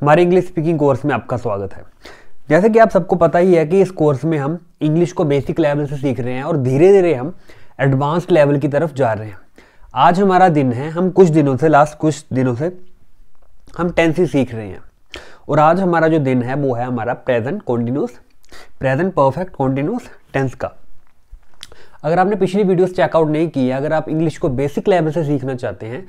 हमारे English speaking course में आपका स्वागत है जैसे कि आप सबको पता ही है कि इस कोर्स में हम इंग्लिश को बेसिक लेवल से सीख रहे हैं और धीरे धीरे हम एडवांस्ड लेवल की तरफ जा रहे हैं आज हमारा दिन है हम कुछ दिनों से लास्ट कुछ दिनों से हम टेंसी सीख रहे हैं और आज हमारा जो दिन है वो है हमारा present continuous present perfect continuous tense का अगर आपने पिछली वीडियोस चेकआउट नहीं की है अगर आप इंग्लिश को बेसिक लेवल से सीखना चाहते हैं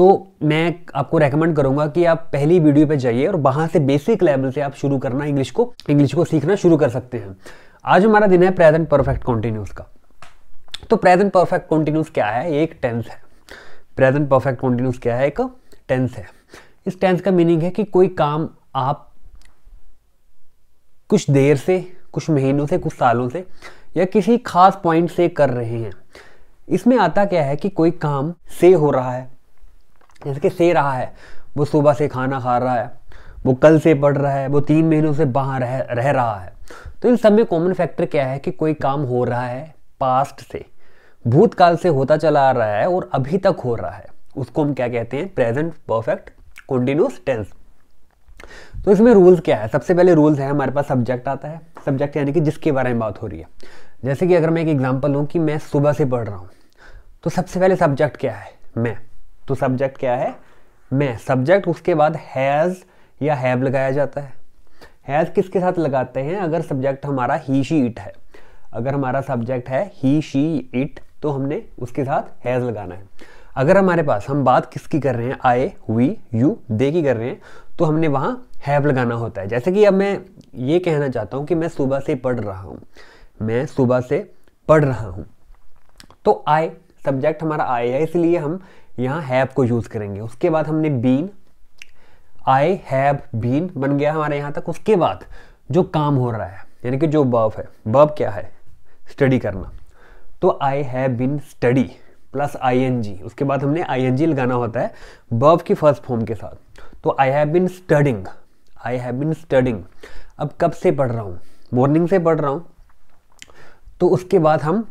तो मैं आपको रेकमेंड करूंगा कि आप पहली वीडियो पे जाइए और वहां से बेसिक लेवल से आप शुरू करना इंग्लिश को इंग्लिश को सीखना शुरू कर सकते हैं आज हमारा दिन है प्रेजेंट परफेक्ट कॉन्टिन्यूस का तो प्रेजेंट परफेक्ट कॉन्टिन्यूस क्या है एक टेंस है प्रेजेंट परफेक्ट कॉन्टिन्यूस क्या है एक टेंस है इस टेंस का मीनिंग है कि कोई काम आप कुछ देर से कुछ महीनों से कुछ सालों से या किसी खास पॉइंट से कर रहे हैं इसमें आता क्या है कि कोई काम से हो रहा है जैसे कि से रहा है वो सुबह से खाना खा रहा है वो कल से पढ़ रहा है वो तीन महीनों से बाहर रह, रह रहा है तो इन सब में कॉमन फैक्टर क्या है कि कोई काम हो रहा है पास्ट से भूतकाल से होता चला आ रहा है और अभी तक हो रहा है उसको हम क्या कहते हैं प्रेजेंट परफेक्ट कॉन्टिन्यूस टेंस तो इसमें रूल्स क्या है सबसे पहले रूल्स है हमारे पास सब्जेक्ट आता है सब्जेक्ट यानी कि जिसके बारे में बात हो रही है जैसे कि अगर मैं एक एग्जांपल लूँ कि मैं सुबह से पढ़ रहा हूँ तो सबसे पहले सब्जेक्ट क्या है मैं तो सब्जेक्ट क्या है मैं सब्जेक्ट उसके बाद हैज़ या हैव लगाया जाता है हैज़ किसके साथ लगाते हैं अगर सब्जेक्ट हमारा ही शी इट है अगर हमारा सब्जेक्ट है ही शी इट तो हमने उसके साथ हैज़ लगाना है अगर हमारे पास हम बात किसकी कर रहे हैं आई वी यू दे की कर रहे हैं तो हमने वहाँ हैव लगाना होता है जैसे कि अब मैं ये कहना चाहता हूँ कि मैं सुबह से पढ़ रहा हूँ मैं सुबह से पढ़ रहा हूँ तो आई सब्जेक्ट हमारा आई है इसलिए हम यहाँ हैब को यूज़ करेंगे उसके बाद हमने बीन आई हैब बीन बन गया हमारे यहाँ तक उसके बाद जो काम हो रहा है यानी कि जो बर्ब है बर्ब क्या है स्टडी करना तो I have been study plus ING उसके बाद हमने आईएनजी लगाना होता है बर्ब की फर्स्ट फॉर्म के साथ तो I have been studying I have been studying अब कब से पढ़ रहा हूँ मॉर्निंग से पढ़ रहा हूँ तो उसके बाद हम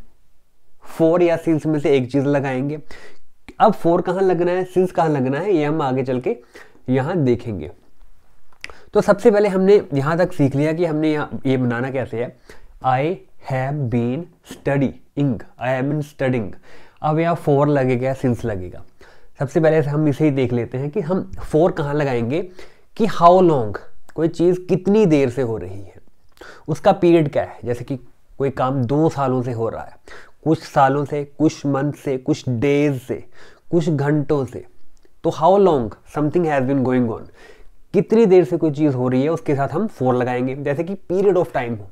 फोर या सिक्स में से एक चीज़ लगाएंगे अब फोर कहाँ लगना है सिंस कहाँ लगना है ये हम आगे चल के यहाँ देखेंगे तो सबसे पहले हमने यहाँ तक सीख लिया कि हमने यहाँ ये बनाना कैसे है आई हैव बीन स्टडी इंग आई हैव बीन स्टडिंग अब यहाँ फोर लगेगा सिंस लगेगा सबसे पहले हम इसे ही देख लेते हैं कि हम फोर कहाँ लगाएंगे कि हाउ लॉन्ग कोई चीज़ कितनी देर से हो रही है उसका पीरियड क्या है जैसे कि कोई काम दो सालों से हो रहा है कुछ सालों से कुछ मंथ से कुछ डेज से कुछ घंटों से तो how long something has been going on कितनी देर से कोई चीज़ हो रही है उसके साथ हम फोर लगाएंगे जैसे कि पीरियड ऑफ टाइम हो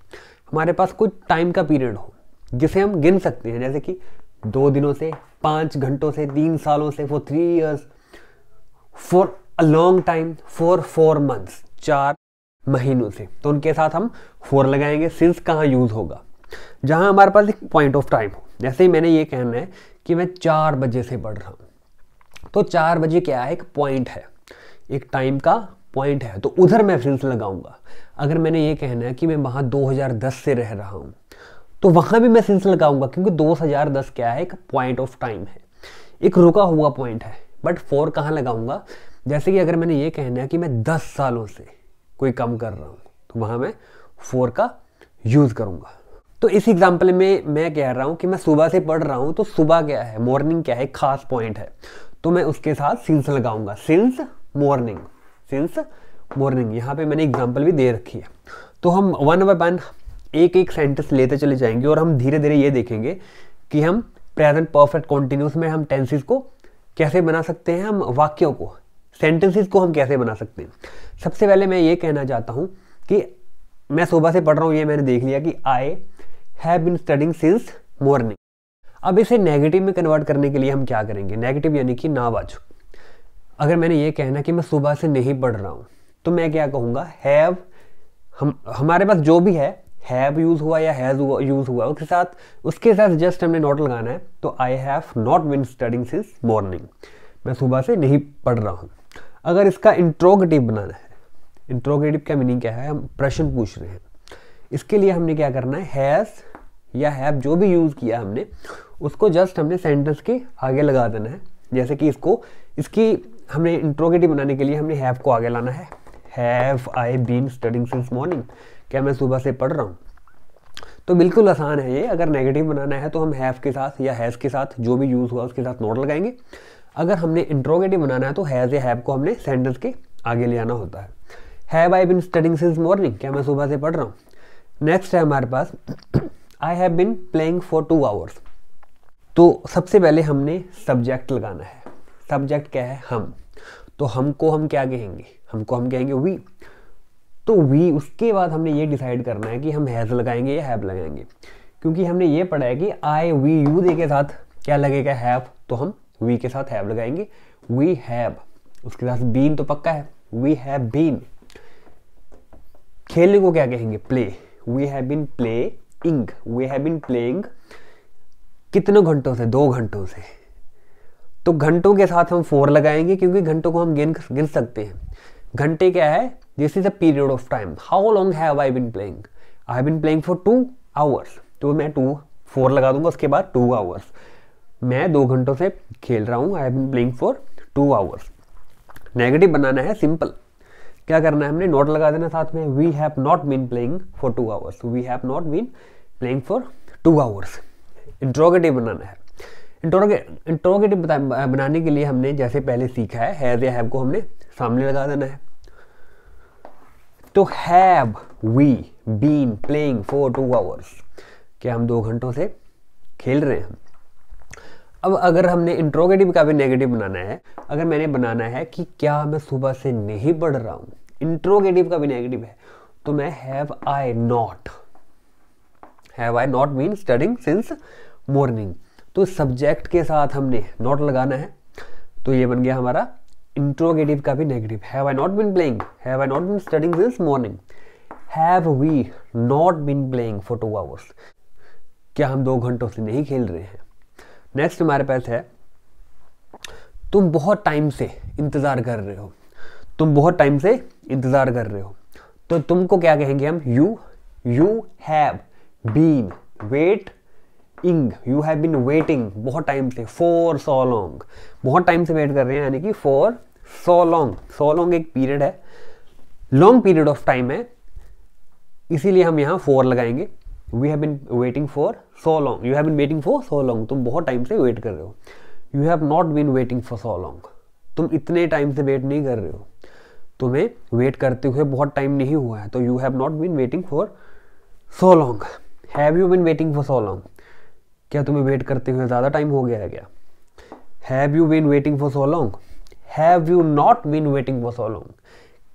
हमारे पास कुछ टाइम का पीरियड हो जिसे हम गिन सकते हैं जैसे कि दो दिनों से पाँच घंटों से तीन सालों से for three years for a long time for four months चार महीनों से तो उनके साथ हम फोर लगाएंगे सिंस कहाँ यूज़ होगा जहाँ हमारे पास एक पॉइंट ऑफ टाइम हो जैसे ही मैंने ये कहना है कि मैं चार बजे से पढ़ रहा हूँ तो चार बजे क्या है एक पॉइंट है एक टाइम का पॉइंट है तो उधर मैं फ्रेंस लगाऊंगा अगर मैंने ये कहना है कि मैं वहाँ 2010 से रह रहा हूँ तो वहाँ भी मैं सेंस लगाऊंगा क्योंकि 2010 क्या है एक पॉइंट ऑफ टाइम है एक रुका हुआ पॉइंट है बट फोर कहाँ लगाऊंगा जैसे कि अगर मैंने ये कहना है कि मैं 10 सालों से कोई काम कर रहा हूँ तो वहाँ मैं फोर का यूज़ करूँगा तो इस एग्जाम्पल में मैं कह रहा हूँ कि मैं सुबह से पढ़ रहा हूँ तो सुबह क्या है मॉर्निंग क्या है खास पॉइंट है तो मैं उसके साथ सिंस लगाऊंगा सिंस मॉर्निंग सिंस मॉर्निंग यहाँ पे मैंने एग्जाम्पल भी दे रखी है तो हम वन बाय वन एक एक सेंटेंस लेते चले जाएंगे और हम धीरे धीरे ये देखेंगे कि हम प्रेजेंट परफेक्ट कॉन्टिन्यूस में हम टेंसेज को कैसे बना सकते हैं हम वाक्यों को सेंटेंसेस को हम कैसे बना सकते हैं सबसे पहले मैं ये कहना चाहता हूँ कि मैं सुबह से पढ़ रहा हूँ ये मैंने देख लिया कि I have been studying since morning अब इसे नेगेटिव में कन्वर्ट करने के लिए हम क्या करेंगे नेगेटिव यानी कि नावाज अगर मैंने ये कहना कि मैं सुबह से नहीं पढ़ रहा हूँ तो मैं क्या कहूँगा हैव हम हमारे पास जो भी है हैव यूज़ हुआ या हैज़ हुआ यूज़ हुआ उसके साथ उसके साथ जस्ट हमने नॉट लगाना है तो I have not been studying since morning मैं सुबह से नहीं पढ़ रहा हूँ अगर इसका इंट्रोगेटिव बनाना है इंट्रोगेटिव का मीनिंग क्या है हम प्रश्न पूछ रहे हैं इसके लिए हमने क्या करना है हैज़ या हैव जो भी यूज़ किया हमने उसको जस्ट हमने सेंटेंस के आगे लगा देना है जैसे कि इसको इसकी हमने इंट्रोगेटिव बनाने के लिए हमने हैव को आगे लाना है have I been studying since morning क्या मैं सुबह से पढ़ रहा हूँ तो बिल्कुल आसान है ये अगर नेगेटिव बनाना है तो हम हैव के साथ या हैज़ के साथ जो भी यूज़ हुआ उसके साथ नोट लगाएंगे अगर हमने इंट्रोगेटिव बनाना है तो हैज़ या हैव को हमने सेंटेंस के आगे ले आना होता है have I been studying since morning क्या मैं सुबह से पढ़ रहा हूँ नेक्स्ट है हमारे पास I have been playing for two hours तो सबसे पहले हमने सब्जेक्ट लगाना है सब्जेक्ट क्या है हम तो हमको हम क्या कहेंगे हमको हम कहेंगे वी तो वी उसके बाद हमने ये डिसाइड करना है कि हम हैज़ लगाएंगे या हैव लगाएंगे क्योंकि हमने ये पढ़ा है कि आई वी यू दे के साथ क्या लगेगा हैव तो हम वी के साथ हैव लगाएंगे वी हैव उसके साथ बीन तो पक्का है वी हैव बीन खेलने को क्या कहेंगे play we have been playing we have been playing कितने घंटों से दो घंटों से तो घंटों के साथ हम फोर लगाएंगे क्योंकि घंटों को हम गिन गिन सकते हैं घंटे क्या है this is a period of time how long have I been playing I been playing for two hours तो मैं टू फोर लगा दूंगा उसके बाद टू आवर्स मैं दो घंटों से खेल रहा हूँ I have been playing for two hours negative बनाना है सिंपल क्या करना है हमने नॉट लगा देना साथ में we have not been playing for two hours we have not been playing for two hours interrogative बनाना है इंट्रोगेटिव बनाने के लिए हमने जैसे पहले सीखा है हैज या हैव को हमने सामने लगा देना है तो have we been playing for two hours क्या हम दो घंटों से खेल रहे हैं अब अगर हमने इंट्रोगेटिव का भी नेगेटिव बनाना है अगर मैंने बनाना है कि क्या मैं सुबह से नहीं पढ़ रहा हूं इंट्रोगेटिव का भी नेगेटिव है तो मैं have I not have I not been studying since morning तो सब्जेक्ट के साथ हमने नॉट लगाना है तो ये बन गया हमारा इंट्रोगेटिव का भी negative have I not been playing have I not been studying since morning have we not been playing for two hours क्या हम दो घंटों से नहीं खेल रहे हैं नेक्स्ट हमारे पास है तुम बहुत टाइम से इंतज़ार कर रहे हो तुम बहुत टाइम से इंतज़ार कर रहे हो तो तुमको क्या कहेंगे हम you you have been waiting you have been waiting बहुत टाइम से फॉर सो लॉन्ग बहुत टाइम से वेट कर रहे हैं यानी कि for so long so long एक पीरियड है लॉन्ग पीरियड ऑफ टाइम है इसीलिए हम यहां फोर लगाएंगे we have been waiting for so long you have been waiting for so long तुम बहुत टाइम से वेट कर रहे हो you have not been waiting for so long तुम इतने टाइम से वेट नहीं कर रहे हो तुम्हें वेट करते हुए बहुत टाइम नहीं हुआ है तो you have not been waiting for so long have you been waiting for so long क्या तुम्हें वेट करते हुए ज़्यादा टाइम हो गया है क्या have you been waiting for so long have you not been waiting for so long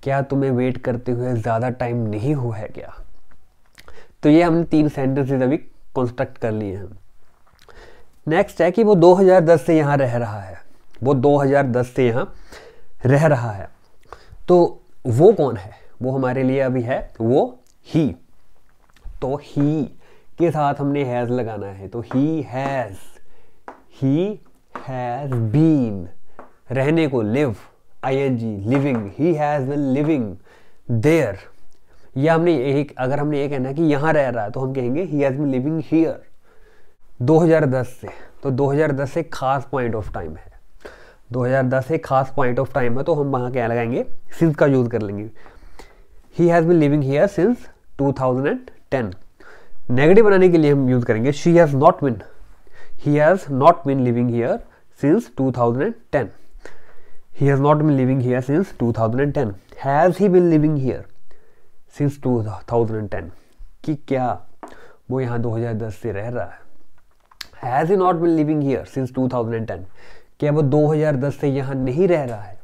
क्या तुम्हें वेट करते हुए ज़्यादा टाइम नहीं हुआ है क्या तो ये हमने तीन सेंटेंसेज अभी कंस्ट्रक्ट कर लिए हैं नेक्स्ट है कि वो 2010 से यहाँ रह रहा है वो 2010 से यहाँ रह रहा है तो वो कौन है वो हमारे लिए अभी है वो ही तो ही के साथ हमने हैज़ लगाना है तो he has he has been रहने को live I N G living he has been living there या हमने एक अगर हमने ये कहना कि यहाँ रह रहा है तो हम कहेंगे he has been living here 2010 से तो 2010 एक खास पॉइंट ऑफ टाइम है 2010 एक खास पॉइंट ऑफ टाइम है तो हम वहाँ क्या लगाएंगे सिंस का यूज़ कर लेंगे he has been living here since 2010 negative बनाने के लिए हम यूज़ करेंगे she has not been he has not been living here since 2010 he has not been living here since 2010 has he been living here since 2010 कि क्या वो यहाँ 2010 से रह रहा है has he not been living here since 2010 क्या वो 2010 से यहाँ नहीं रह रहा है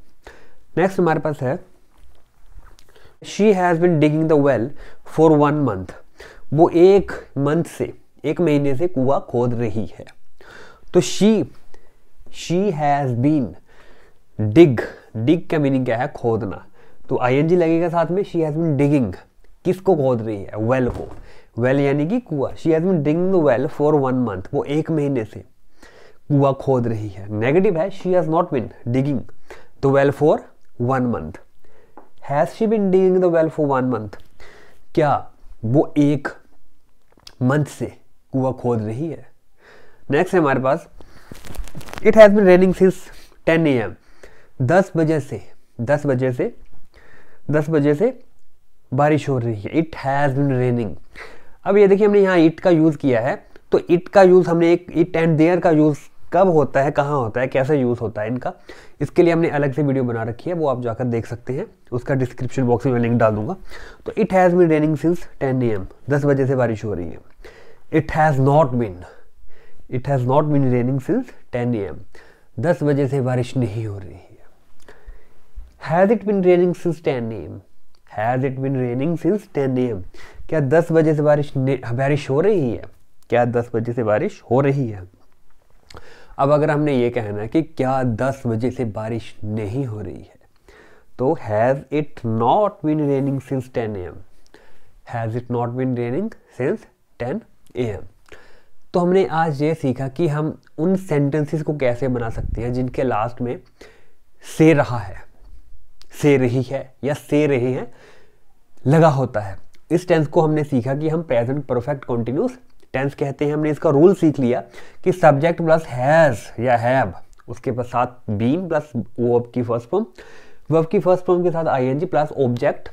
नेक्स्ट हमारे पास है she has been digging the well for one month वो एक मंथ से एक महीने से कुआ खोद रही है तो she she has been dig dig का मीनिंग क्या है खोदना तो आईएनजी लगेगा साथ में शी हैज़ बिन डिगिंग किसको खोद रही है वेल को वेल यानी कि कुआ she has been digging the well for one month वो एक महीने से कुआ खोद रही है नेगेटिव है she has not been digging the well for one month has she been digging the well for one month क्या वो एक मंथ से कुआ खोद रही है नेक्स्ट है हमारे पास it has been raining since 10 A M दस बजे से दस बजे से दस बजे से बारिश हो रही है इट हैज़ बिन रेनिंग अब ये देखिए हमने यहाँ इट का यूज़ किया है तो इट का यूज़ हमने एक इट एंड देयर का यूज़ कब होता है कहाँ होता है कैसे यूज़ होता है इनका इसके लिए हमने अलग से वीडियो बना रखी है वो आप जाकर देख सकते हैं उसका डिस्क्रिप्शन बॉक्स में मैं लिंक डाल दूंगा तो it has been raining since ten A M दस बजे से बारिश हो रही है it has not been it has not been raining since ten A M दस बजे से बारिश नहीं हो रही has it been raining since ten M has it been raining since ten M क्या दस बजे से बारिश बारिश हो रही है क्या दस बजे से बारिश हो रही है अब अगर हमने ये कहना है कि क्या दस बजे से बारिश नहीं हो रही है तो has it not been raining since ten M has it not been raining since ten A M तो हमने आज ये सीखा कि हम उन सेंटेंसेस को कैसे बना सकते हैं जिनके लास्ट में से रहा है से रही है या से रहे हैं लगा होता है इस टेंस को हमने सीखा कि हम प्रेजेंट परफेक्ट कॉन्टिन्यूस टेंस कहते हैं हमने इसका रूल सीख लिया कि सब्जेक्ट प्लस हैज़ या हैव उसके पास साथ बीन प्लस वर्ब की फर्स्ट फॉर्म वर्ब की फर्स्ट फॉर्म के साथ ING plus object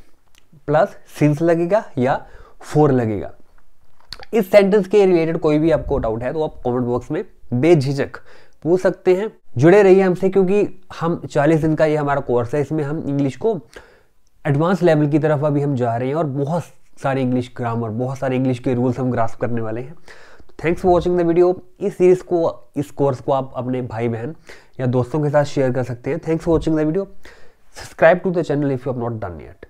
plus since लगेगा या फोर लगेगा इस सेंटेंस के रिलेटेड कोई भी आपको डाउट है तो आप कमेंट बॉक्स में बेझिझक पूछ सकते हैं जुड़े रहिए हमसे क्योंकि हम 40 दिन का ये हमारा कोर्स है इसमें हम इंग्लिश को एडवांस लेवल की तरफ अभी हम जा रहे हैं और बहुत सारे इंग्लिश ग्रामर बहुत सारे इंग्लिश के रूल्स हम ग्रास्प करने वाले हैं thanks for watching the video इस सीरीज़ को इस कोर्स को आप अपने भाई बहन या दोस्तों के साथ शेयर कर सकते हैं thanks for watching the video subscribe to the channel if you have not done yet